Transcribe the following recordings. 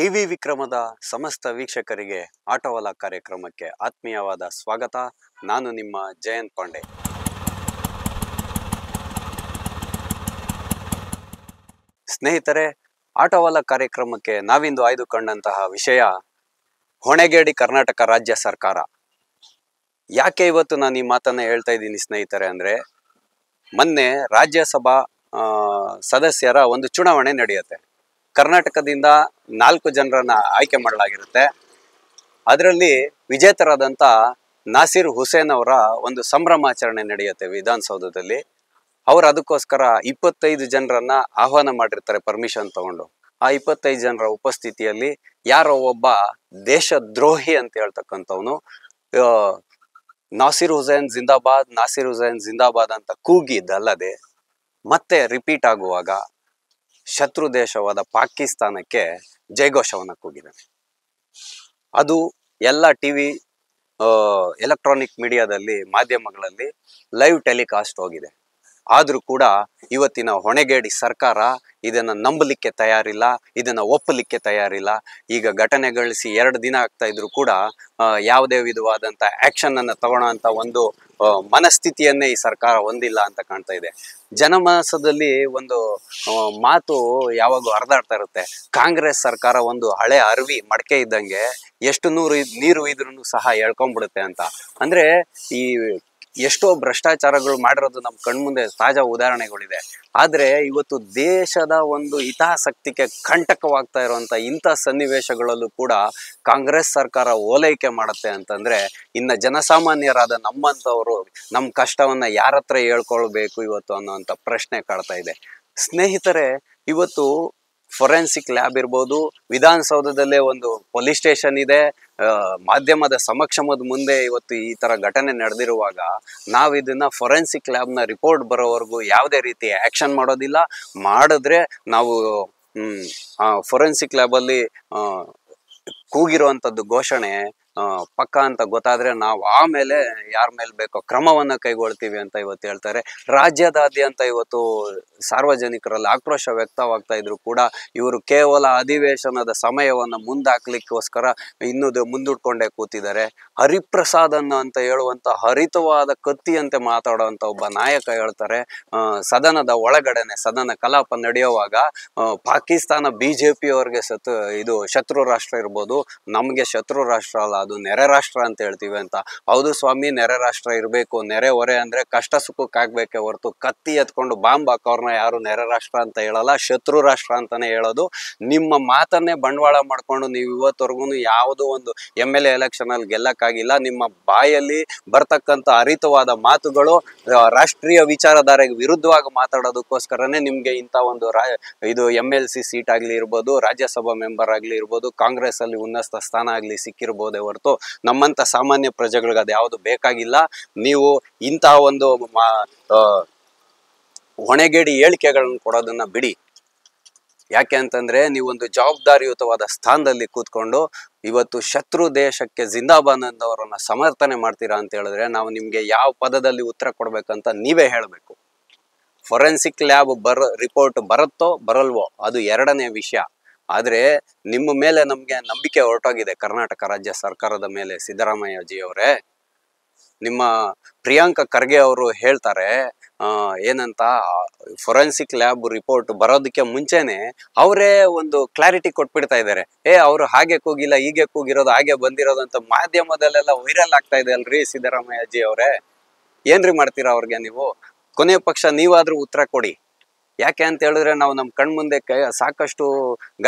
TV ವಿಕ್ರಮದ ಸಮಸ್ತ ವೀಕ್ಷಕರಿಗೆ ಆಟೋವಾಲ ಕಾರ್ಯಕ್ರಮಕ್ಕೆ ಆತ್ಮೀಯವಾದ ಸ್ವಾಗತ ನಾನು ನಿಮ್ಮ ಜಯಂತ್ ಪಾಂಡೆ ಸ್ನೇಹಿತರೆ ಆಟೋವಲ ಕಾರ್ಯಕ್ರಮಕ್ಕೆ ನಾವಿಂದು ಆಯ್ದುಕೊಂಡಂತಹ ವಿಷಯ ಹೊಣೆಗೇಡಿ ಕರ್ನಾಟಕ ರಾಜ್ಯ ಸರ್ಕಾರ ಯಾಕೆ ಇವತ್ತು ನಾನು ಈ ಮಾತನ್ನ ಹೇಳ್ತಾ ಇದ್ದೀನಿ ಸ್ನೇಹಿತರೆ ಅಂದ್ರೆ ಮೊನ್ನೆ ರಾಜ್ಯಸಭಾ ಸದಸ್ಯರ ಒಂದು ಚುನಾವಣೆ ನಡೆಯುತ್ತೆ ಕರ್ನಾಟಕದಿಂದ ನಾಲ್ಕು ಜನರನ್ನ ಆಯ್ಕೆ ಮಾಡಲಾಗಿರುತ್ತೆ ಅದರಲ್ಲಿ ವಿಜೇತರಾದಂಥ ನಾಸಿರ್ ಹುಸೇನ್ ಅವರ ಒಂದು ಸಂಭ್ರಮಾಚರಣೆ ನಡೆಯುತ್ತೆ ವಿಧಾನಸೌಧದಲ್ಲಿ ಅವರು ಅದಕ್ಕೋಸ್ಕರ ಇಪ್ಪತ್ತೈದು ಜನರನ್ನ ಆಹ್ವಾನ ಮಾಡಿರ್ತಾರೆ ಪರ್ಮಿಷನ್ ತಗೊಂಡು ಆ ಇಪ್ಪತ್ತೈದು ಜನರ ಉಪಸ್ಥಿತಿಯಲ್ಲಿ ಯಾರೋ ಒಬ್ಬ ದೇಶದ್ರೋಹಿ ಅಂತ ಹೇಳ್ತಕ್ಕಂಥವನು ನಾಸಿರ್ ಹುಸೇನ್ ಜಿಂದಾಬಾದ್ ನಾಸಿರ್ ಹುಸೇನ್ ಜಿಂದಾಬಾದ್ ಅಂತ ಕೂಗಿದ್ದಲ್ಲದೆ ಮತ್ತೆ ರಿಪೀಟ್ ಆಗುವಾಗ ಶತ್ರು ದೇಶವಾದ ಪಾಕಿಸ್ತಾನಕ್ಕೆ ಜೈಘೋಷವನ್ನು ಕೂಗಿದ್ದಾನೆ ಅದು ಎಲ್ಲ ಟಿ ವಿ ಎಲೆಕ್ಟ್ರಾನಿಕ್ ಮೀಡಿಯಾದಲ್ಲಿ ಮಾಧ್ಯಮಗಳಲ್ಲಿ ಲೈವ್ ಟೆಲಿಕಾಸ್ಟ್ ಹೋಗಿದೆ ಆದರೂ ಕೂಡ ಇವತ್ತಿನ ಹೊಣೆಗೇಡಿ ಸರ್ಕಾರ ಇದನ್ನು ನಂಬಲಿಕ್ಕೆ ತಯಾರಿಲ್ಲ ಇದನ್ನು ಒಪ್ಪಲಿಕ್ಕೆ ತಯಾರಿಲ್ಲ ಈಗ ಘಟನೆ ಗಳಿಸಿ ಎರಡು ದಿನ ಆಗ್ತಾ ಇದ್ರು ಕೂಡ ಯಾವುದೇ ವಿಧವಾದಂಥ ಆ್ಯಕ್ಷನನ್ನು ತಗೊಳ್ಳೋಂಥ ಒಂದು ಮನಸ್ಥಿತಿಯನ್ನೇ ಈ ಸರ್ಕಾರ ಹೊಂದಿಲ್ಲ ಅಂತ ಕಾಣ್ತಾ ಇದೆ ಜನಮನಸದಲ್ಲಿ ಒಂದು ಮಾತು ಯಾವಾಗೂ ಹರಿದಾಡ್ತಾ ಇರುತ್ತೆ ಕಾಂಗ್ರೆಸ್ ಸರ್ಕಾರ ಒಂದು ಹಳೆ ಅರಿವಿ ಮಡಕೆ ಇದ್ದಂಗೆ ಎಷ್ಟು ನೂರು ನೀರು ಇದ್ರೂ ಸಹ ಹೇಳ್ಕೊಂಬಿಡುತ್ತೆ ಅಂತ ಅಂದರೆ ಈ ಎಷ್ಟೋ ಭ್ರಷ್ಟಾಚಾರಗಳು ಮಾಡಿರೋದು ನಮ್ಮ ಕಣ್ಮುಂದೆ ತಾಜಾ ಉದಾಹರಣೆಗಳಿದೆ ಆದರೆ ಇವತ್ತು ದೇಶದ ಒಂದು ಹಿತಾಸಕ್ತಿಗೆ ಕಂಟಕವಾಗ್ತಾ ಇರುವಂಥ ಇಂಥ ಸನ್ನಿವೇಶಗಳಲ್ಲೂ ಕೂಡ ಕಾಂಗ್ರೆಸ್ ಸರ್ಕಾರ ಓಲೈಕೆ ಮಾಡುತ್ತೆ ಅಂತಂದರೆ ಇನ್ನು ಜನಸಾಮಾನ್ಯರಾದ ನಮ್ಮಂಥವರು ನಮ್ಮ ಕಷ್ಟವನ್ನ ಯಾರ ಹತ್ರ ಹೇಳ್ಕೊಳ್ಬೇಕು ಇವತ್ತು ಅನ್ನೋ ಪ್ರಶ್ನೆ ಕಾಡ್ತಾ ಇದೆ ಸ್ನೇಹಿತರೆ ಇವತ್ತು ಫೊರೆನ್ಸಿಕ್ ಲ್ಯಾಬ್ ಇರ್ಬೋದು ವಿಧಾನಸೌಧದಲ್ಲೇ ಒಂದು ಪೊಲೀಸ್ ಸ್ಟೇಷನ್ ಇದೆ ಮಾಧ್ಯಮದ ಸಮಕ್ಷಮದ ಮುಂದೆ ಇವತ್ತು ಈ ತರ ಘಟನೆ ನಡೆದಿರುವಾಗ ನಾವು ಇದನ್ನ ಫೊರೆನ್ಸಿಕ್ ಲ್ಯಾಬ್ನ ರಿಪೋರ್ಟ್ ಬರೋವರೆಗೂ ಯಾವುದೇ ರೀತಿ ಆ್ಯಕ್ಷನ್ ಮಾಡೋದಿಲ್ಲ ಮಾಡಿದ್ರೆ ನಾವು ಫೊರೆನ್ಸಿಕ್ ಲ್ಯಾಬಲ್ಲಿ ಕೂಗಿರುವಂಥದ್ದು ಘೋಷಣೆ ಪಕ್ಕ ಅಂತ ಗೊತ್ತಾದ್ರೆ ನಾವು ಆಮೇಲೆ ಯಾರ ಮೇಲೆ ಬೇಕೋ ಕ್ರಮವನ್ನ ಕೈಗೊಳ್ತೀವಿ ಅಂತ ಇವತ್ತು ಹೇಳ್ತಾರೆ ರಾಜ್ಯದಾದ್ಯಂತ ಇವತ್ತು ಸಾರ್ವಜನಿಕರಲ್ಲಿ ಆಕ್ರೋಶ ವ್ಯಕ್ತವಾಗ್ತಾ ಇದ್ರು ಕೂಡ ಇವರು ಕೇವಲ ಅಧಿವೇಶನದ ಸಮಯವನ್ನ ಮುಂದಾಕ್ಲಿಕ್ಕೋಸ್ಕರ ಇನ್ನೂ ಮುಂದೂಡ್ಕೊಂಡೇ ಕೂತಿದ್ದಾರೆ ಹರಿಪ್ರಸಾದ್ ಅಂತ ಹೇಳುವಂತ ಹರಿತವಾದ ಕತ್ತಿಯಂತೆ ಮಾತಾಡುವಂತ ಒಬ್ಬ ನಾಯಕ ಹೇಳ್ತಾರೆ ಸದನದ ಒಳಗಡೆನೆ ಸದನ ಕಲಾಪ ನಡೆಯುವಾಗ ಪಾಕಿಸ್ತಾನ ಬಿಜೆಪಿಯವರಿಗೆ ಸತ್ ಇದು ಶತ್ರು ರಾಷ್ಟ್ರ ಇರ್ಬೋದು ನಮ್ಗೆ ಶತ್ರು ರಾಷ್ಟ್ರ ಅಲ್ಲ ಅದು ನೆರೆ ರಾಷ್ಟ್ರ ಅಂತ ಹೇಳ್ತೀವಿ ಅಂತ ಹೌದು ಸ್ವಾಮಿ ನೆರೆ ರಾಷ್ಟ್ರ ಇರಬೇಕು ನೆರೆ ಹೊರೆ ಅಂದ್ರೆ ಕಷ್ಟ ಸುಖಕ್ಕಾಗಬೇಕೆ ಹೊರತು ಕತ್ತಿ ಎತ್ಕೊಂಡು ಬಾಂಬ್ ಹಾಕೋರ್ನ ಯಾರು ನೆರೆ ರಾಷ್ಟ್ರ ಅಂತ ಹೇಳಲ್ಲ ಶತ್ರು ರಾಷ್ಟ್ರ ಅಂತಾನೆ ಹೇಳೋದು ನಿಮ್ಮ ಮಾತನ್ನೇ ಬಂಡವಾಳ ಮಾಡಿಕೊಂಡು ನೀವು ಇವತ್ತವರೆಗೂ ಯಾವುದೋ ಒಂದು ಎಮ್ ಎಲ್ ಎ ಎಲೆಕ್ಷನ್ ಅಲ್ಲಿ ಗೆಲ್ಲಕ್ಕಾಗಿಲ್ಲ ನಿಮ್ಮ ಬಾಯಲ್ಲಿ ಬರ್ತಕ್ಕಂಥ ಅರಿತವಾದ ಮಾತುಗಳು ರಾಷ್ಟ್ರೀಯ ವಿಚಾರಧಾರೆಗೆ ವಿರುದ್ಧವಾಗಿ ಮಾತಾಡೋದಕ್ಕೋಸ್ಕರನೇ ನಿಮ್ಗೆ ಇಂಥ ಒಂದು ಇದು ಎಮ್ ಎಲ್ ಸಿ ಸೀಟ್ ಆಗ್ಲಿ ಇರ್ಬೋದು ರಾಜ್ಯಸಭಾ ಮೆಂಬರ್ ಆಗ್ಲಿ ಇರ್ಬೋದು ಕಾಂಗ್ರೆಸ್ ಅಲ್ಲಿ ಉನ್ನತ ಸ್ಥಾನ ಆಗ್ಲಿ ಸಿಕ್ಕಿರ್ಬೋದೇ ಹೊರತು ನಮ್ಮಂಥ ಸಾಮಾನ್ಯ ಪ್ರಜೆಗಳಿಗೆ ಅದು ಯಾವುದು ಬೇಕಾಗಿಲ್ಲ ನೀವು ಇಂತಹ ಒಂದು ಹೊಣೆಗೇಡಿ ಹೇಳಿಕೆಗಳನ್ನು ಕೊಡೋದನ್ನ ಬಿಡಿ ಯಾಕೆ ಅಂತಂದ್ರೆ ನೀವೊಂದು ಜವಾಬ್ದಾರಿಯುತವಾದ ಸ್ಥಾನದಲ್ಲಿ ಕೂತ್ಕೊಂಡು ಇವತ್ತು ಶತ್ರು ದೇಶಕ್ಕೆ ಜಿಂದಾಬಾದ್ ಅವರನ್ನ ಸಮರ್ಥನೆ ಮಾಡ್ತೀರಾ ಅಂತ ಹೇಳಿದ್ರೆ ನಾವು ನಿಮ್ಗೆ ಯಾವ ಪದದಲ್ಲಿ ಉತ್ತರ ಕೊಡ್ಬೇಕಂತ ನೀವೇ ಹೇಳಬೇಕು ಫೊರೆನ್ಸಿಕ್ ಲ್ಯಾಬ್ ಬರ್ ರಿಪೋರ್ಟ್ ಬರುತ್ತೋ ಬರಲ್ವೋ ಅದು ಎರಡನೇ ವಿಷಯ ಆದರೆ ನಿಮ್ಮ ಮೇಲೆ ನಮಗೆ ನಂಬಿಕೆ ಹೊರಟೋಗಿದೆ ಕರ್ನಾಟಕ ರಾಜ್ಯ ಸರ್ಕಾರದ ಮೇಲೆ ಸಿದ್ದರಾಮಯ್ಯಜಿ ಅವರೇ ನಿಮ್ಮ ಪ್ರಿಯಾಂಕ ಖರ್ಗೆ ಅವರು ಹೇಳ್ತಾರೆ ಏನಂತ ಫೊರೆನ್ಸಿಕ್ ಲ್ಯಾಬ್ ರಿಪೋರ್ಟ್ ಬರೋದಕ್ಕೆ ಮುಂಚೆನೆ ಅವರೇ ಒಂದು ಕ್ಲಾರಿಟಿ ಕೊಟ್ಬಿಡ್ತಾ ಇದ್ದಾರೆ ಏ ಅವರು ಹಾಗೆ ಕೂಗಿಲ್ಲ ಹೀಗೆ ಕೂಗಿರೋದು ಹಾಗೆ ಬಂದಿರೋದು ಅಂತ ಮಾಧ್ಯಮದಲ್ಲೆಲ್ಲ ವೈರಲ್ ಆಗ್ತಾ ಇದೆ ಅಲ್ರಿ ಜಿ ಅವರೇ ಏನ್ರಿ ಮಾಡ್ತೀರಾ ಅವ್ರಿಗೆ ನೀವು ಕೊನೆಯ ಪಕ್ಷ ನೀವಾದ್ರೂ ಉತ್ತರ ಕೊಡಿ ಯಾಕೆ ಅಂತ ಹೇಳಿದ್ರೆ ನಾವು ನಮ್ಮ ಕಣ್ಮುಂದೆ ಸಾಕಷ್ಟು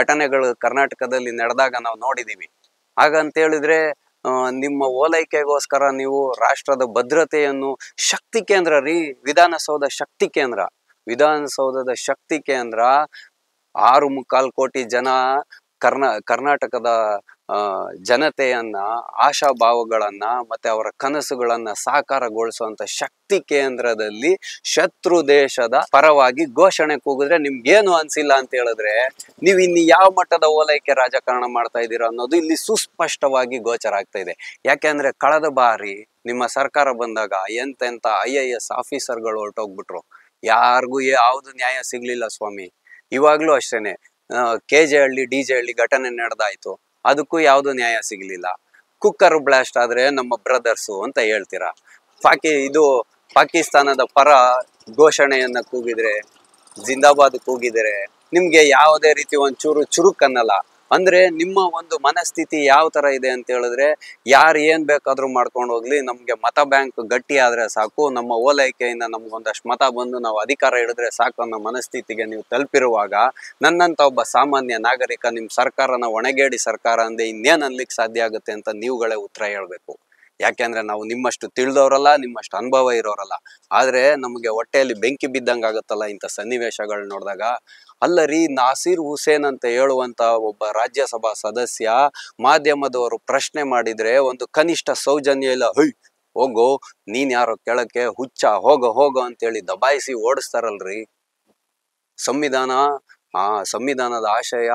ಘಟನೆಗಳು ಕರ್ನಾಟಕದಲ್ಲಿ ನಡೆದಾಗ ನಾವು ನೋಡಿದೀವಿ ಹಾಗಂತ ಹೇಳಿದ್ರೆ ನಿಮ್ಮ ಓಲೈಕೆಗೋಸ್ಕರ ನೀವು ರಾಷ್ಟ್ರದ ಭದ್ರತೆಯನ್ನು ಶಕ್ತಿ ಕೇಂದ್ರ ರೀ ವಿಧಾನಸೌಧ ಶಕ್ತಿ ಕೇಂದ್ರ ವಿಧಾನಸೌಧದ ಶಕ್ತಿ ಕೇಂದ್ರ ಆರು ಮುಕ್ಕಾಲು ಕೋಟಿ ಜನ ಕರ್ನಾ ಕರ್ನಾಟಕದ ಜನತೆಯನ್ನ ಆಶಾಭಾವಗಳನ್ನ ಮತ್ತೆ ಅವರ ಕನಸುಗಳನ್ನ ಸಾಕಾರಗೊಳಿಸುವಂತ ಶಕ್ತಿ ಕೇಂದ್ರದಲ್ಲಿ ಶತ್ರು ದೇಶದ ಪರವಾಗಿ ಘೋಷಣೆ ಕೂಗಿದ್ರೆ ನಿಮ್ಗೇನು ಅನ್ಸಿಲ್ಲ ಅಂತ ಹೇಳಿದ್ರೆ ನೀವು ಇನ್ನು ಯಾವ ಮಟ್ಟದ ಓಲೈಕೆ ರಾಜಕಾರಣ ಮಾಡ್ತಾ ಇದ್ದೀರಾ ಅನ್ನೋದು ಇಲ್ಲಿ ಸುಸ್ಪಷ್ಟವಾಗಿ ಗೋಚರ ಆಗ್ತಾ ಇದೆ ಯಾಕೆಂದ್ರೆ ಕಳೆದ ಬಾರಿ ನಿಮ್ಮ ಸರ್ಕಾರ ಬಂದಾಗ ಎಂತೆಂತ ಐ ಎ ಎಸ್ ಆಫೀಸರ್ಗಳು ಹೊರಟೋಗ್ಬಿಟ್ರು ಯಾರಿಗೂ ಯಾವ್ದು ನ್ಯಾಯ ಸಿಗ್ಲಿಲ್ಲ ಸ್ವಾಮಿ ಇವಾಗ್ಲೂ ಅಷ್ಟೇನೆ K J Halli D J Halli ಘಟನೆ ನಡೆದಾಯ್ತು ಅದಕ್ಕೂ ಯಾವುದು ನ್ಯಾಯ ಸಿಗಲಿಲ್ಲ ಕುಕ್ಕರ್ ಬ್ಲಾಸ್ಟ್ ಆದ್ರೆ ನಮ್ಮ ಬ್ರದರ್ಸು ಅಂತ ಹೇಳ್ತೀರಾ ಪಾಕಿ ಇದು ಪಾಕಿಸ್ತಾನದ ಪರ ಘೋಷಣೆಯನ್ನ ಕೂಗಿದ್ರೆ ಜಿಂದಾಬಾದ್ ಕೂಗಿದ್ರೆ ನಿಮ್ಗೆ ಯಾವುದೇ ರೀತಿ ಒಂಚೂರು ಅನ್ನಲ್ಲ ಅಂದ್ರೆ ನಿಮ್ಮ ಒಂದು ಮನಸ್ಥಿತಿ ಯಾವ ತರ ಇದೆ ಅಂತ ಹೇಳಿದ್ರೆ ಯಾರು ಏನ್ ಬೇಕಾದ್ರೂ ಮಾಡ್ಕೊಂಡು ಹೋಗ್ಲಿ ನಮ್ಗೆ ಮತ ಬ್ಯಾಂಕ್ ಗಟ್ಟಿ ಆದ್ರೆ ಸಾಕು ನಮ್ಮ ಓಲೈಕೆಯಿಂದ ನಮ್ಗೊಂದಷ್ಟು ಮತ ಬಂದು ನಾವು ಅಧಿಕಾರ ಹಿಡಿದ್ರೆ ಸಾಕು ಅನ್ನೋ ಮನಸ್ಥಿತಿಗೆ ನೀವು ತಲುಪಿರುವಾಗ ನನ್ನಂತ ಒಬ್ಬ ಸಾಮಾನ್ಯ ನಾಗರಿಕ ನಿಮ್ ಸರ್ಕಾರನ ಒಣಗೇಡಿ ಸರ್ಕಾರ ಅಂದ್ರೆ ಇನ್ನೇನ್ ಅನ್ಲಿಕ್ಕೆ ಸಾಧ್ಯ ಆಗುತ್ತೆ ಅಂತ ನೀವುಗಳೇ ಉತ್ತರ ಹೇಳ್ಬೇಕು ಯಾಕೆಂದ್ರೆ ನಾವು ನಿಮ್ಮಷ್ಟು ತಿಳಿದವರಲ್ಲ ನಿಮ್ಮಷ್ಟು ಅನುಭವ ಇರೋರಲ್ಲ ಆದ್ರೆ ನಮಗೆ ಹೊಟ್ಟೆಯಲ್ಲಿ ಬೆಂಕಿ ಬಿದ್ದಂಗಾಗತ್ತಲ್ಲ ಇಂಥ ಸನ್ನಿವೇಶಗಳನ್ನ ನೋಡಿದಾಗ ಅಲ್ಲರಿ ನಾಸೀರ್ ಹುಸೇನ್ ಅಂತ ಹೇಳುವಂತ ಒಬ್ಬ ರಾಜ್ಯಸಭಾ ಸದಸ್ಯ ಮಾಧ್ಯಮದವರು ಪ್ರಶ್ನೆ ಮಾಡಿದ್ರೆ ಒಂದು ಕನಿಷ್ಠ ಸೌಜನ್ಯ ಇಲ್ಲ ಹೈ ಹೋಗೋ ನೀನ್ ಯಾರೋ ಕೆಳಕ್ಕೆ ಹುಚ್ಚ ಹೋಗೋ ಹೋಗೋ ಅಂತೇಳಿ ದಬಾಯಿಸಿ ಓಡಿಸ್ತಾರಲ್ರಿ ಸಂವಿಧಾನ ಆ ಸಂವಿಧಾನದ ಆಶಯ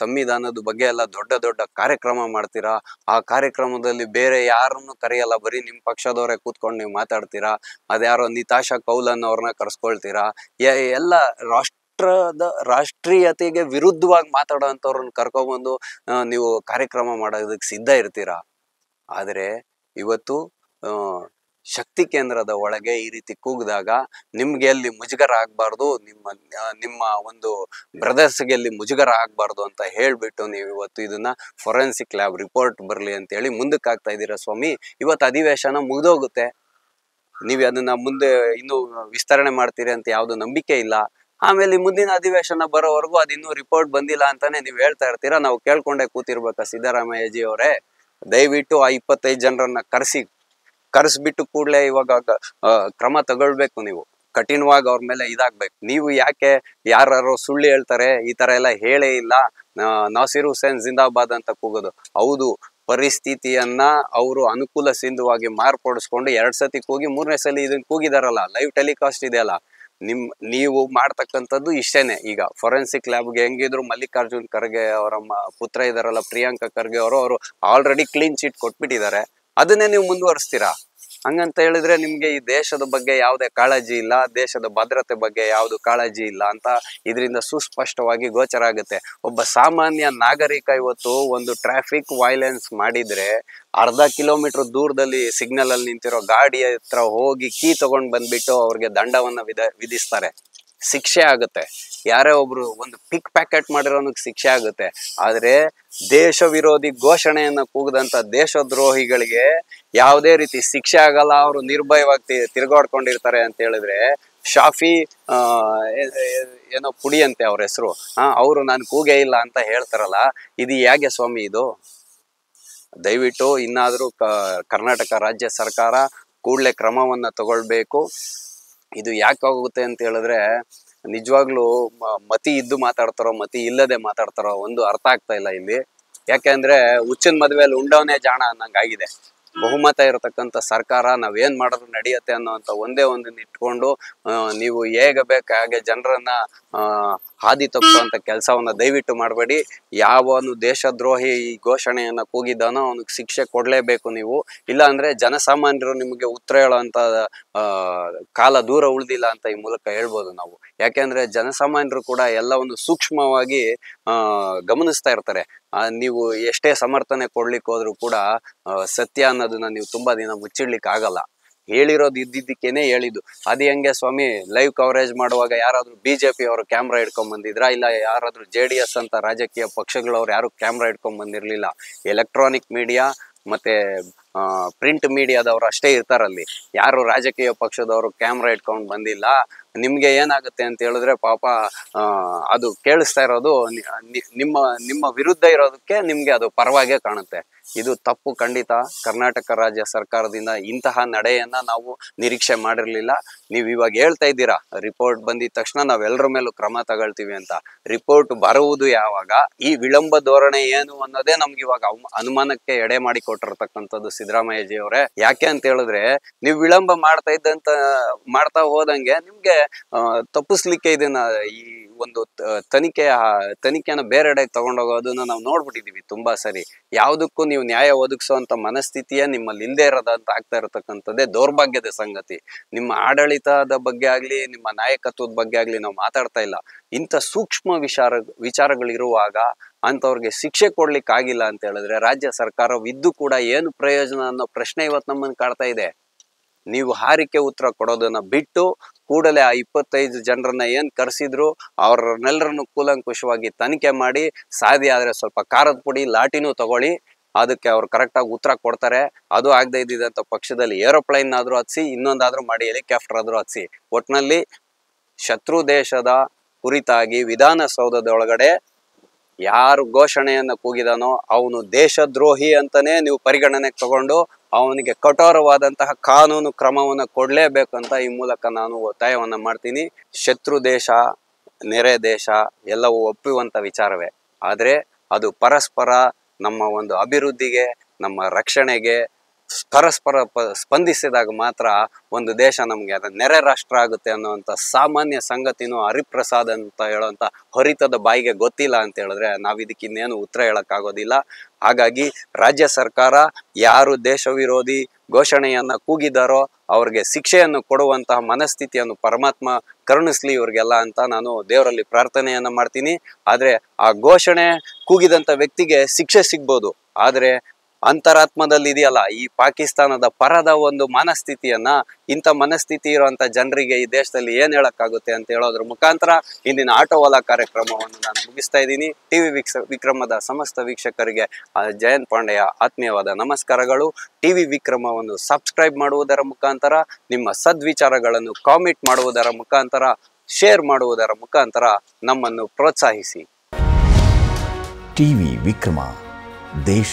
ಸಂವಿಧಾನದ ಬಗ್ಗೆ ಎಲ್ಲ ದೊಡ್ಡ ದೊಡ್ಡ ಕಾರ್ಯಕ್ರಮ ಮಾಡ್ತೀರಾ ಆ ಕಾರ್ಯಕ್ರಮದಲ್ಲಿ ಬೇರೆ ಯಾರನ್ನು ಕರೆಯಲ್ಲ ಬರೀ ನಿಮ್ಮ ಪಕ್ಷದವರೇ ಕೂತ್ಕೊಂಡು ನೀವು ಮಾತಾಡ್ತೀರಾ ಅದ್ಯಾರೋ ನಿತಾಶಾ ಕೌಲ್ ಅವ್ರನ್ನ ಕರ್ಸ್ಕೊಳ್ತೀರಾ ಎಲ್ಲ ರಾಷ್ಟ್ರ ರಾಷ್ಟ್ರದ ರಾಷ್ಟ್ರೀಯತೆಗೆ ವಿರುದ್ಧವಾಗಿ ಮಾತಾಡೋ ಕರ್ಕೊಬಂದು ನೀವು ಕಾರ್ಯಕ್ರಮ ಮಾಡೋದಕ್ಕೆ ಸಿದ್ಧ ಇರ್ತೀರಾ ಆದರೆ ಇವತ್ತು ಶಕ್ತಿ ಕೇಂದ್ರದ ಒಳಗೆ ಈ ರೀತಿ ಕೂಗಿದಾಗ ನಿಮ್ಗೆ ಅಲ್ಲಿ ಮುಜುಗರ ಆಗ್ಬಾರ್ದು ನಿಮ್ಮ ನಿಮ್ಮ ಒಂದು ಬ್ರದರ್ಸ್ಗೆ ಅಲ್ಲಿ ಮುಜುಗರ ಆಗ್ಬಾರ್ದು ಅಂತ ಹೇಳ್ಬಿಟ್ಟು ನೀವು ಇವತ್ತು ಇದನ್ನ ಫೊರೆನ್ಸಿಕ್ ಲ್ಯಾಬ್ ರಿಪೋರ್ಟ್ ಬರಲಿ ಅಂತ ಹೇಳಿ ಮುಂದಕ್ಕೆ ಆಗ್ತಾ ಇದ್ದೀರಾ ಸ್ವಾಮಿ ಇವತ್ತು ಅಧಿವೇಶನ ಮುಗಿದೋಗುತ್ತೆ ನೀವು ಅದನ್ನ ಮುಂದೆ ಇನ್ನೂ ವಿಸ್ತರಣೆ ಮಾಡ್ತೀರಿ ಅಂತ ಯಾವ್ದು ನಂಬಿಕೆ ಇಲ್ಲ ಆಮೇಲೆ ಮುಂದಿನ ಅಧಿವೇಶನ ಬರೋವರೆಗೂ ಅದಿನ್ನೂ ರಿಪೋರ್ಟ್ ಬಂದಿಲ್ಲ ಅಂತಾನೆ ನೀವು ಹೇಳ್ತಾ ಇರ್ತೀರಾ ನಾವು ಕೇಳ್ಕೊಂಡೆ ಕೂತಿರ್ಬೇಕಾ ಜಿ ಅವರೇ ದಯವಿಟ್ಟು ಆ ಇಪ್ಪತ್ತೈದು ಜನರನ್ನ ಕರೆಸಿ ಕರೆಸ್ಬಿಟ್ಟು ಕೂಡಲೇ ಇವಾಗ ಕ್ರಮ ತಗೊಳ್ಬೇಕು ನೀವು ಕಠಿಣವಾಗಿ ಅವ್ರ ಮೇಲೆ ಇದಾಗ್ಬೇಕು ನೀವು ಯಾಕೆ ಯಾರು ಸುಳ್ಳು ಹೇಳ್ತಾರೆ ಈ ತರ ಎಲ್ಲ ಹೇಳೇ ಇಲ್ಲ ನಾಸಿರ್ ಹುಸೇನ್ ಜಿಂದಾಬಾದ್ ಅಂತ ಕೂಗೋದು ಹೌದು ಪರಿಸ್ಥಿತಿಯನ್ನ ಅವರು ಅನುಕೂಲ ಸಿಂಧುವಾಗಿ ಮಾರ್ಪಡಿಸ್ಕೊಂಡು ಎರಡ್ ಸತಿ ಕೂಗಿ ಮೂರನೇ ಸಲ ಇದನ್ನ ಕೂಗಿದಾರಲ್ಲ ಲೈವ್ ಟೆಲಿಕಾಸ್ಟ್ ಇದೆಯಲ್ಲ ನಿಮ್ ನೀವು ಮಾಡ್ತಕ್ಕಂಥದ್ದು ಇಷ್ಟೇನೆ ಈಗ ಫೊರೆನ್ಸಿಕ್ ಲ್ಯಾಬ್ಗೆ ಹೆಂಗಿದ್ರು ಮಲ್ಲಿಕಾರ್ಜುನ್ ಖರ್ಗೆ ಅವರ ಪುತ್ರ ಇದಾರಲ್ಲ ಪ್ರಿಯಾಂಕಾ ಖರ್ಗೆ ಅವರು ಅವರು ಆಲ್ರೆಡಿ ಕ್ಲೀನ್ ಚೀಟ್ ಕೊಟ್ಬಿಟ್ಟಿದ್ದಾರೆ ಅದನ್ನೇ ನೀವು ಮುಂದುವರಿಸ್ತೀರಾ ಹಂಗಂತ ಹೇಳಿದ್ರೆ ನಿಮ್ಗೆ ಈ ದೇಶದ ಬಗ್ಗೆ ಯಾವುದೇ ಕಾಳಜಿ ಇಲ್ಲ ದೇಶದ ಭದ್ರತೆ ಬಗ್ಗೆ ಯಾವುದು ಕಾಳಜಿ ಇಲ್ಲ ಅಂತ ಇದರಿಂದ ಸುಸ್ಪಷ್ಟವಾಗಿ ಗೋಚರ ಆಗುತ್ತೆ ಒಬ್ಬ ಸಾಮಾನ್ಯ ನಾಗರಿಕ ಇವತ್ತು ಒಂದು ಟ್ರಾಫಿಕ್ ವೈಲೆನ್ಸ್ ಮಾಡಿದ್ರೆ ಅರ್ಧ ಕಿಲೋಮೀಟರ್ ದೂರದಲ್ಲಿ ಸಿಗ್ನಲ್ ಅಲ್ಲಿ ನಿಂತಿರೋ ಗಾಡಿ ಹತ್ರ ಹೋಗಿ ಕೀ ತಗೊಂಡ್ ಬಂದ್ಬಿಟ್ಟು ಅವ್ರಿಗೆ ದಂಡವನ್ನ ವಿಧ ವಿಧಿಸ್ತಾರೆ ಶಿಕ್ಷೆ ಆಗುತ್ತೆ ಯಾರೇ ಒಬ್ರು ಒಂದು ಪಿಕ್ ಪ್ಯಾಕೆಟ್ ಮಾಡಿರೋನಕ್ ಶಿಕ್ಷೆ ಆಗುತ್ತೆ ಆದ್ರೆ ದೇಶ ವಿರೋಧಿ ಘೋಷಣೆಯನ್ನ ಕೂಗದಂತ ದೇಶದ್ರೋಹಿಗಳಿಗೆ ಯಾವುದೇ ರೀತಿ ಶಿಕ್ಷೆ ಆಗಲ್ಲ ಅವರು ನಿರ್ಭಯವಾಗಿ ತಿರ್ಗಾಡ್ಕೊಂಡಿರ್ತಾರೆ ಅಂತ ಹೇಳಿದ್ರೆ ಶಾಫಿ ಏನೋ ಪುಡಿ ಅಂತೆ ಅವ್ರ ಹೆಸರು ಹಾ ಅವರು ನಾನು ಕೂಗೇ ಇಲ್ಲ ಅಂತ ಹೇಳ್ತಾರಲ್ಲ ಇದು ಹೇಗೆ ಸ್ವಾಮಿ ಇದು ದಯವಿಟ್ಟು ಇನ್ನಾದರೂ ಕರ್ನಾಟಕ ರಾಜ್ಯ ಸರ್ಕಾರ ಕೂಡಲೇ ಕ್ರಮವನ್ನ ತಗೊಳ್ಬೇಕು ಇದು ಯಾಕೆ ಆಗುತ್ತೆ ಅಂತ ಹೇಳಿದ್ರೆ ನಿಜವಾಗ್ಲೂ ಮತಿ ಇದ್ದು ಮಾತಾಡ್ತಾರೋ ಮತಿ ಇಲ್ಲದೆ ಮಾತಾಡ್ತಾರೋ ಒಂದು ಅರ್ಥ ಆಗ್ತಾ ಇಲ್ಲ ಇಲ್ಲಿ ಯಾಕೆಂದ್ರೆ ಹುಚ್ಚಿನ ಮದ್ವೆಯಲ್ಲಿ ಉಂಡವನೇ ಜಾಣ ಅನ್ನಂಗಾಗಿದೆ ಬಹುಮತ ಇರತಕ್ಕಂಥ ಸರ್ಕಾರ ನಾವೇನ್ ಮಾಡಿದ್ರು ನಡೆಯುತ್ತೆ ಅಂತ ಒಂದೇ ಒಂದನ್ನು ಇಟ್ಕೊಂಡು ನೀವು ಹೇಗೆ ಬೇಕು ಹಾಗೆ ಜನರನ್ನ ಹಾದಿ ತಪ್ಪುವಂತ ಕೆಲಸವನ್ನ ದಯವಿಟ್ಟು ಮಾಡಬೇಡಿ ಯಾವನು ದೇಶದ್ರೋಹಿ ಈ ಘೋಷಣೆಯನ್ನ ಕೂಗಿದ್ದಾನೋ ಅವನಿಗೆ ಶಿಕ್ಷೆ ಕೊಡಲೇಬೇಕು ನೀವು ಇಲ್ಲಾಂದ್ರೆ ಜನಸಾಮಾನ್ಯರು ನಿಮಗೆ ಉತ್ತರ ಆ ಕಾಲ ದೂರ ಉಳ್ದಿಲ್ಲ ಅಂತ ಈ ಮೂಲಕ ಹೇಳ್ಬೋದು ನಾವು ಯಾಕೆಂದ್ರೆ ಜನಸಾಮಾನ್ಯರು ಕೂಡ ಎಲ್ಲವನ್ನು ಸೂಕ್ಷ್ಮವಾಗಿ ಗಮನಿಸ್ತಾ ಇರ್ತಾರೆ ನೀವು ಎಷ್ಟೇ ಸಮರ್ಥನೆ ಕೊಡ್ಲಿಕ್ಕೆ ಹೋದ್ರು ಕೂಡ ಸತ್ಯ ಅನ್ನೋದನ್ನ ನೀವು ತುಂಬಾ ದಿನ ಮುಚ್ಚಿಡ್ಲಿಕ್ಕೆ ಆಗಲ್ಲ ಹೇಳಿರೋದು ಇದ್ದಿದ್ದಕ್ಕೇನೆ ಹೇಳಿದ್ದು ಅದು ಹೆಂಗೆ ಸ್ವಾಮಿ ಲೈವ್ ಕವರೇಜ್ ಮಾಡುವಾಗ ಯಾರಾದ್ರೂ ಬಿಜೆಪಿ ಅವರು ಕ್ಯಾಮ್ರಾ ಇಟ್ಕೊಂಡ್ ಬಂದಿದ್ರಾ ಇಲ್ಲ ಯಾರಾದ್ರೂ ಜೆ ಡಿ ಎಸ್ ಅಂತ ರಾಜಕೀಯ ಪಕ್ಷಗಳವ್ರು ಯಾರು ಕ್ಯಾಮ್ರಾ ಇಟ್ಕೊಂಡ್ ಬಂದಿರ್ಲಿಲ್ಲ ಎಲೆಕ್ಟ್ರಾನಿಕ್ ಮೀಡಿಯಾ ಮತ್ತೆ ಪ್ರಿಂಟ್ ಮೀಡಿಯಾದವರು ಅಷ್ಟೇ ಇರ್ತಾರಲ್ಲಿ ಯಾರು ರಾಜಕೀಯ ಪಕ್ಷದವರು ಕ್ಯಾಮ್ರಾ ಇಟ್ಕೊಂಡು ಬಂದಿಲ್ಲ ನಿಮ್ಗೆ ಏನಾಗುತ್ತೆ ಅಂತ ಹೇಳಿದ್ರೆ ಪಾಪ ಅದು ಕೇಳಿಸ್ತಾ ಇರೋದು ನಿಮ್ಮ ನಿಮ್ಮ ವಿರುದ್ಧ ಇರೋದಕ್ಕೆ ನಿಮ್ಗೆ ಅದು ಪರವಾಗೇ ಕಾಣುತ್ತೆ ಇದು ತಪ್ಪು ಖಂಡಿತ ಕರ್ನಾಟಕ ರಾಜ್ಯ ಸರ್ಕಾರದಿಂದ ಇಂತಹ ನಡೆಯನ್ನ ನಾವು ನಿರೀಕ್ಷೆ ಮಾಡಿರಲಿಲ್ಲ ನೀವು ಇವಾಗ ಹೇಳ್ತಾ ಇದ್ದೀರಾ ರಿಪೋರ್ಟ್ ಬಂದಿದ ತಕ್ಷಣ ನಾವೆಲ್ಲರ ಮೇಲೂ ಕ್ರಮ ತಗೊಳ್ತೀವಿ ಅಂತ ರಿಪೋರ್ಟ್ ಬರುವುದು ಯಾವಾಗ ಈ ವಿಳಂಬ ಧೋರಣೆ ಏನು ಅನ್ನೋದೇ ನಮ್ಗೆ ಇವಾಗ ಅನುಮಾನಕ್ಕೆ ಎಡೆ ಮಾಡಿ ಕೊಟ್ಟಿರ್ತಕ್ಕಂಥದ್ದು ಸಿದ್ದರಾಮಯ್ಯಜಿ ಅವರೇ ಯಾಕೆ ಅಂತ ಹೇಳಿದ್ರೆ ನೀವು ವಿಳಂಬ ಮಾಡ್ತಾ ಇದ್ದಂತ ಮಾಡ್ತಾ ಹೋದಂಗೆ ನಿಮ್ಗೆ ತಪ್ಪಿಸ್ಲಿಕ್ಕೆ ಇದನ್ನ ಈ ಒಂದು ತನಿಖೆ ತನಿಖೆನ ಬೇರೆಡೆಗೆ ತಗೊಂಡೋಗೋದನ್ನ ನಾವು ನೋಡ್ಬಿಟ್ಟಿದೀವಿ ತುಂಬಾ ಸರಿ ಯಾವುದಕ್ಕೂ ನೀವು ನ್ಯಾಯ ಒದಗಿಸುವಂತ ಮನಸ್ಥಿತಿಯ ನಿಮ್ಮಲ್ಲಿ ಇಲ್ಲದೆ ಇರೋದಂತ ಆಗ್ತಾ ಇರತಕ್ಕಂಥದ್ದೇ ದೌರ್ಭಾಗ್ಯದ ಸಂಗತಿ ನಿಮ್ಮ ಆಡಳಿತದ ಬಗ್ಗೆ ಆಗ್ಲಿ ನಿಮ್ಮ ನಾಯಕತ್ವದ ಬಗ್ಗೆ ಆಗ್ಲಿ ನಾವು ಮಾತಾಡ್ತಾ ಇಲ್ಲ ಇಂಥ ಸೂಕ್ಷ್ಮ ವಿಚಾರ ವಿಚಾರಗಳಿರುವಾಗ ಅಂತವ್ರಿಗೆ ಶಿಕ್ಷೆ ಆಗಿಲ್ಲ ಅಂತ ಹೇಳಿದ್ರೆ ರಾಜ್ಯ ಸರ್ಕಾರವಿದ್ದು ಕೂಡ ಏನು ಪ್ರಯೋಜನ ಅನ್ನೋ ಪ್ರಶ್ನೆ ಇವತ್ತು ನಮ್ಮನ್ನು ಕಾಡ್ತಾ ಇದೆ ನೀವು ಹಾರಿಕೆ ಉತ್ತರ ಕೊಡೋದನ್ನ ಬಿಟ್ಟು ಕೂಡಲೇ ಆ ಇಪ್ಪತ್ತೈದು ಜನರನ್ನ ಏನ್ ಕರೆಸಿದ್ರು ಅವ್ರನ್ನೆಲ್ಲರನ್ನು ಕೂಲಂಕುಷವಾಗಿ ತನಿಖೆ ಮಾಡಿ ಸಾಧ್ಯ ಆದ್ರೆ ಸ್ವಲ್ಪ ಖಾರದ ಪುಡಿ ಲಾಟಿನೂ ತಗೊಳ್ಳಿ ಅದಕ್ಕೆ ಅವ್ರು ಕರೆಕ್ಟಾಗಿ ಉತ್ತರ ಕೊಡ್ತಾರೆ ಅದು ಆಗದೇ ಇದ್ದಿದ್ದಂಥ ಪಕ್ಷದಲ್ಲಿ ಏರೋಪ್ಲೈನ್ ಆದ್ರೂ ಹತ್ಸಿ ಇನ್ನೊಂದಾದ್ರೂ ಮಾಡಿ ಹೆಲಿಕಾಪ್ಟರ್ ಆದ್ರೂ ಹತ್ಸಿ ಒಟ್ನಲ್ಲಿ ಶತ್ರು ದೇಶದ ಕುರಿತಾಗಿ ವಿಧಾನಸೌಧದೊಳಗಡೆ ಯಾರು ಘೋಷಣೆಯನ್ನು ಕೂಗಿದಾನೋ ಅವನು ದೇಶದ್ರೋಹಿ ಅಂತಾನೆ ನೀವು ಪರಿಗಣನೆಗೆ ತಗೊಂಡು ಅವನಿಗೆ ಕಠೋರವಾದಂತಹ ಕಾನೂನು ಕ್ರಮವನ್ನು ಕೊಡಲೇಬೇಕಂತ ಈ ಮೂಲಕ ನಾನು ಒತ್ತಾಯವನ್ನು ಮಾಡ್ತೀನಿ ಶತ್ರು ದೇಶ ನೆರೆ ದೇಶ ಎಲ್ಲವೂ ಒಪ್ಪುವಂಥ ವಿಚಾರವೇ ಆದರೆ ಅದು ಪರಸ್ಪರ ನಮ್ಮ ಒಂದು ಅಭಿವೃದ್ಧಿಗೆ ನಮ್ಮ ರಕ್ಷಣೆಗೆ ಪರಸ್ಪರ ಪ ಸ್ಪಂದಿಸಿದಾಗ ಮಾತ್ರ ಒಂದು ದೇಶ ನಮಗೆ ಅದು ನೆರೆ ರಾಷ್ಟ್ರ ಆಗುತ್ತೆ ಅನ್ನುವಂಥ ಸಾಮಾನ್ಯ ಸಂಗತಿನೂ ಹರಿಪ್ರಸಾದ್ ಅಂತ ಹೇಳೋವಂಥ ಹೊರಿತದ ಬಾಯಿಗೆ ಗೊತ್ತಿಲ್ಲ ಅಂತ ಹೇಳಿದ್ರೆ ನಾವು ಇನ್ನೇನು ಉತ್ತರ ಹೇಳೋಕ್ಕಾಗೋದಿಲ್ಲ ಹಾಗಾಗಿ ರಾಜ್ಯ ಸರ್ಕಾರ ಯಾರು ದೇಶ ವಿರೋಧಿ ಘೋಷಣೆಯನ್ನು ಕೂಗಿದಾರೋ ಅವ್ರಿಗೆ ಶಿಕ್ಷೆಯನ್ನು ಕೊಡುವಂತಹ ಮನಸ್ಥಿತಿಯನ್ನು ಪರಮಾತ್ಮ ಕರುಣಿಸ್ಲಿ ಇವ್ರಿಗೆಲ್ಲ ಅಂತ ನಾನು ದೇವರಲ್ಲಿ ಪ್ರಾರ್ಥನೆಯನ್ನು ಮಾಡ್ತೀನಿ ಆದರೆ ಆ ಘೋಷಣೆ ಕೂಗಿದಂಥ ವ್ಯಕ್ತಿಗೆ ಶಿಕ್ಷೆ ಸಿಗ್ಬೋದು ಆದರೆ ಅಂತರಾತ್ಮದಲ್ಲಿ ಇದೆಯಲ್ಲ ಈ ಪಾಕಿಸ್ತಾನದ ಪರದ ಒಂದು ಮನಸ್ಥಿತಿಯನ್ನ ಇಂಥ ಮನಸ್ಥಿತಿ ಇರುವಂಥ ಜನರಿಗೆ ಈ ದೇಶದಲ್ಲಿ ಏನು ಹೇಳೋಕ್ಕಾಗುತ್ತೆ ಅಂತ ಹೇಳೋದ್ರ ಮುಖಾಂತರ ಇಂದಿನ ಆಟೋವಾಲ ಕಾರ್ಯಕ್ರಮವನ್ನು ನಾನು ಮುಗಿಸ್ತಾ ಇದ್ದೀನಿ ಟಿವಿ ವಿ ವಿಕ್ರಮದ ಸಮಸ್ತ ವೀಕ್ಷಕರಿಗೆ ಜಯಂತ್ ಪಾಂಡೆಯ ಆತ್ಮೀಯವಾದ ನಮಸ್ಕಾರಗಳು ಟಿ ವಿ ವಿಕ್ರಮವನ್ನು ಸಬ್ಸ್ಕ್ರೈಬ್ ಮಾಡುವುದರ ಮುಖಾಂತರ ನಿಮ್ಮ ಸದ್ವಿಚಾರಗಳನ್ನು ಕಾಮೆಂಟ್ ಮಾಡುವುದರ ಮುಖಾಂತರ ಶೇರ್ ಮಾಡುವುದರ ಮುಖಾಂತರ ನಮ್ಮನ್ನು ಪ್ರೋತ್ಸಾಹಿಸಿ ಟಿವಿ ವಿಕ್ರಮ ದೇಶ